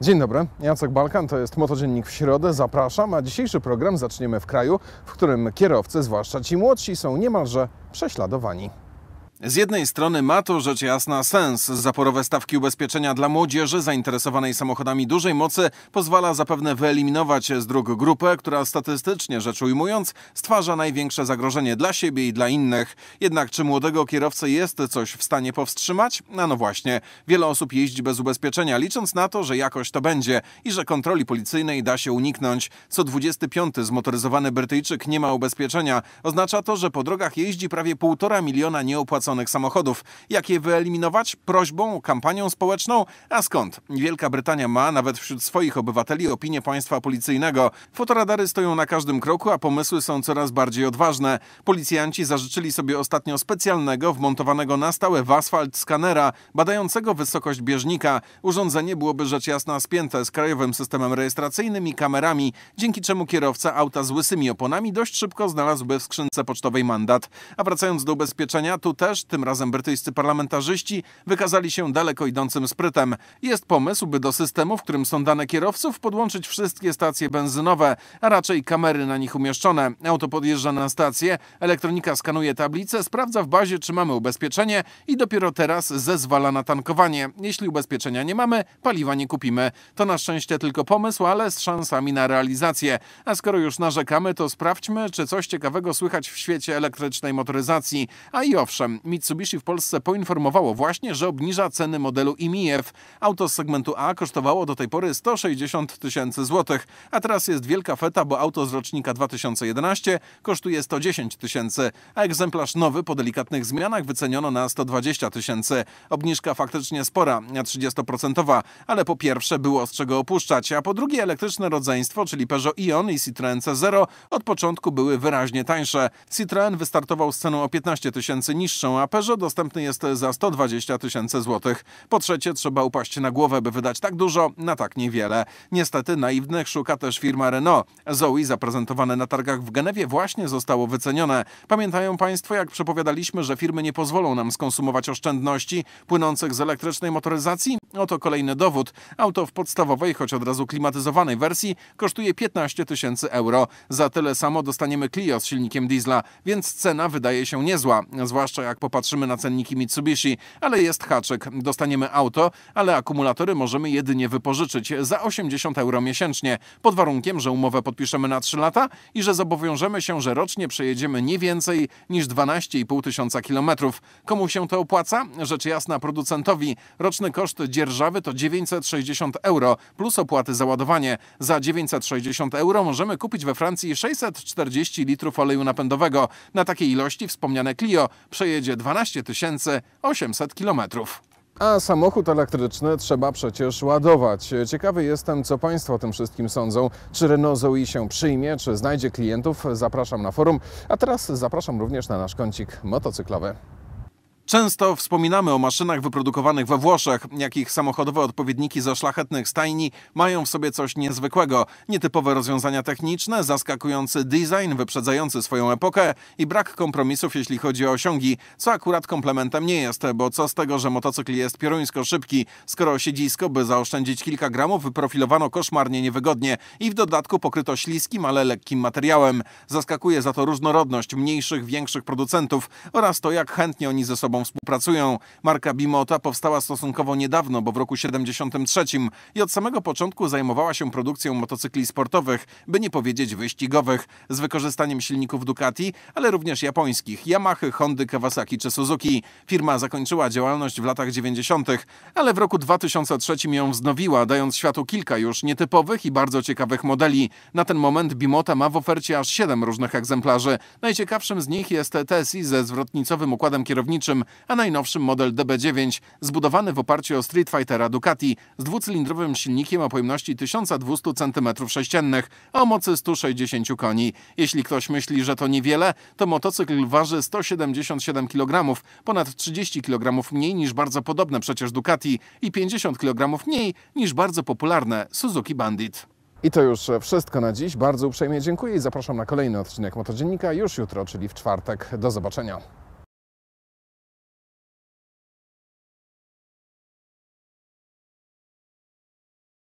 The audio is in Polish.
Dzień dobry, Jacek Balkan, to jest Motodziennik w środę, zapraszam, a dzisiejszy program zaczniemy w kraju, w którym kierowcy, zwłaszcza ci młodsi, są niemalże prześladowani. Z jednej strony ma to rzecz jasna sens. Zaporowe stawki ubezpieczenia dla młodzieży zainteresowanej samochodami dużej mocy pozwala zapewne wyeliminować z dróg grupę, która statystycznie rzecz ujmując stwarza największe zagrożenie dla siebie i dla innych. Jednak czy młodego kierowcy jest coś w stanie powstrzymać? A no właśnie, wiele osób jeździ bez ubezpieczenia, licząc na to, że jakoś to będzie i że kontroli policyjnej da się uniknąć. Co 25 zmotoryzowany Brytyjczyk nie ma ubezpieczenia. Oznacza to, że po drogach jeździ prawie półtora miliona nieopłaconych utraconych samochodów. Jak je wyeliminować? Prośbą, kampanią społeczną? A skąd? Wielka Brytania ma nawet wśród swoich obywateli opinię państwa policyjnego. Fotoradary stoją na każdym kroku, a pomysły są coraz bardziej odważne. Policjanci zażyczyli sobie ostatnio specjalnego, wmontowanego na stałe w asfalt skanera, badającego wysokość bieżnika. Urządzenie byłoby rzecz jasna spięte z krajowym systemem rejestracyjnym i kamerami, dzięki czemu kierowca auta z łysymi oponami dość szybko znalazłby w skrzynce pocztowej mandat. A wracając do ubezpieczenia, tu też też tym razem brytyjscy parlamentarzyści wykazali się daleko idącym sprytem. Jest pomysł, by do systemu, w którym są dane kierowców, podłączyć wszystkie stacje benzynowe, a raczej kamery na nich umieszczone. Auto podjeżdża na stację, elektronika skanuje tablicę, sprawdza w bazie, czy mamy ubezpieczenie i dopiero teraz zezwala na tankowanie. Jeśli ubezpieczenia nie mamy, paliwa nie kupimy. To na szczęście tylko pomysł, ale z szansami na realizację. A skoro już narzekamy, to sprawdźmy, czy coś ciekawego słychać w świecie elektrycznej motoryzacji. A i owszem, Mitsubishi w Polsce poinformowało właśnie, że obniża ceny modelu IMIEW. Auto z segmentu A kosztowało do tej pory 160 tysięcy złotych, a teraz jest wielka feta, bo auto z rocznika 2011 kosztuje 110 tysięcy, a egzemplarz nowy po delikatnych zmianach wyceniono na 120 tysięcy. Obniżka faktycznie spora, 30%, ale po pierwsze było z czego opuszczać, a po drugie elektryczne rodzeństwo, czyli Peugeot Ion i Citroën C0 od początku były wyraźnie tańsze. Citroën wystartował z ceną o 15 tysięcy niższą, nową aperze dostępny jest za 120 tysięcy złotych. Po trzecie, trzeba upaść na głowę, by wydać tak dużo na tak niewiele. Niestety naiwnych szuka też firma Renault. Zoe zaprezentowane na targach w Genewie właśnie zostało wycenione. Pamiętają Państwo, jak przepowiadaliśmy, że firmy nie pozwolą nam skonsumować oszczędności płynących z elektrycznej motoryzacji? Oto kolejny dowód. Auto w podstawowej, choć od razu klimatyzowanej wersji kosztuje 15 tysięcy euro. Za tyle samo dostaniemy Clio z silnikiem diesla, więc cena wydaje się niezła, zwłaszcza jak popatrzymy na cenniki Mitsubishi. Ale jest haczyk. Dostaniemy auto, ale akumulatory możemy jedynie wypożyczyć za 80 euro miesięcznie, pod warunkiem, że umowę podpiszemy na 3 lata i że zobowiążemy się, że rocznie przejedziemy nie więcej niż 12,5 tysiąca kilometrów. Komu się to opłaca? Rzecz jasna producentowi. Roczny koszt dzierżawy to 960 euro plus opłaty za ładowanie. Za 960 euro możemy kupić we Francji 640 litrów oleju napędowego. Na takiej ilości wspomniane Clio przejedzie 12 800 kilometrów. A samochód elektryczny trzeba przecież ładować. Ciekawy jestem, co Państwo o tym wszystkim sądzą. Czy Renault Zoe się przyjmie, czy znajdzie klientów? Zapraszam na forum. A teraz zapraszam również na nasz kącik motocyklowy. Często wspominamy o maszynach wyprodukowanych we Włoszech, jakich samochodowe odpowiedniki ze szlachetnych stajni mają w sobie coś niezwykłego. Nietypowe rozwiązania techniczne, zaskakujący design wyprzedzający swoją epokę i brak kompromisów jeśli chodzi o osiągi, co akurat komplementem nie jest, bo co z tego, że motocykl jest pieruńsko szybki, skoro siedzisko, by zaoszczędzić kilka gramów, wyprofilowano koszmarnie niewygodnie i w dodatku pokryto śliskim, ale lekkim materiałem. Zaskakuje za to różnorodność mniejszych, większych producentów oraz to, jak chętnie oni ze sobą sobą współpracują. Marka Bimota powstała stosunkowo niedawno, bo w roku 73 i od samego początku zajmowała się produkcją motocykli sportowych, by nie powiedzieć wyścigowych, z wykorzystaniem silników Ducati, ale również japońskich, Yamaha, Hondy, Kawasaki czy Suzuki. Firma zakończyła działalność w latach 90., ale w roku 2003 ją wznowiła, dając światu kilka już nietypowych i bardzo ciekawych modeli. Na ten moment Bimota ma w ofercie aż 7 różnych egzemplarzy. Najciekawszym z nich jest Tessie ze zwrotnicowym układem kierowniczym, a najnowszym model DB9, zbudowany w oparciu o Street Fighter Ducati z dwucylindrowym silnikiem o pojemności 1200 cm3 o mocy 160 koni. Jeśli ktoś myśli, że to niewiele, to motocykl waży 177 kg, ponad 30 kg mniej niż bardzo podobne przecież Ducati i 50 kg mniej niż bardzo popularne Suzuki Bandit. I to już wszystko na dziś. Bardzo uprzejmie dziękuję i zapraszam na kolejny odcinek Motodziennika już jutro, czyli w czwartek. Do zobaczenia.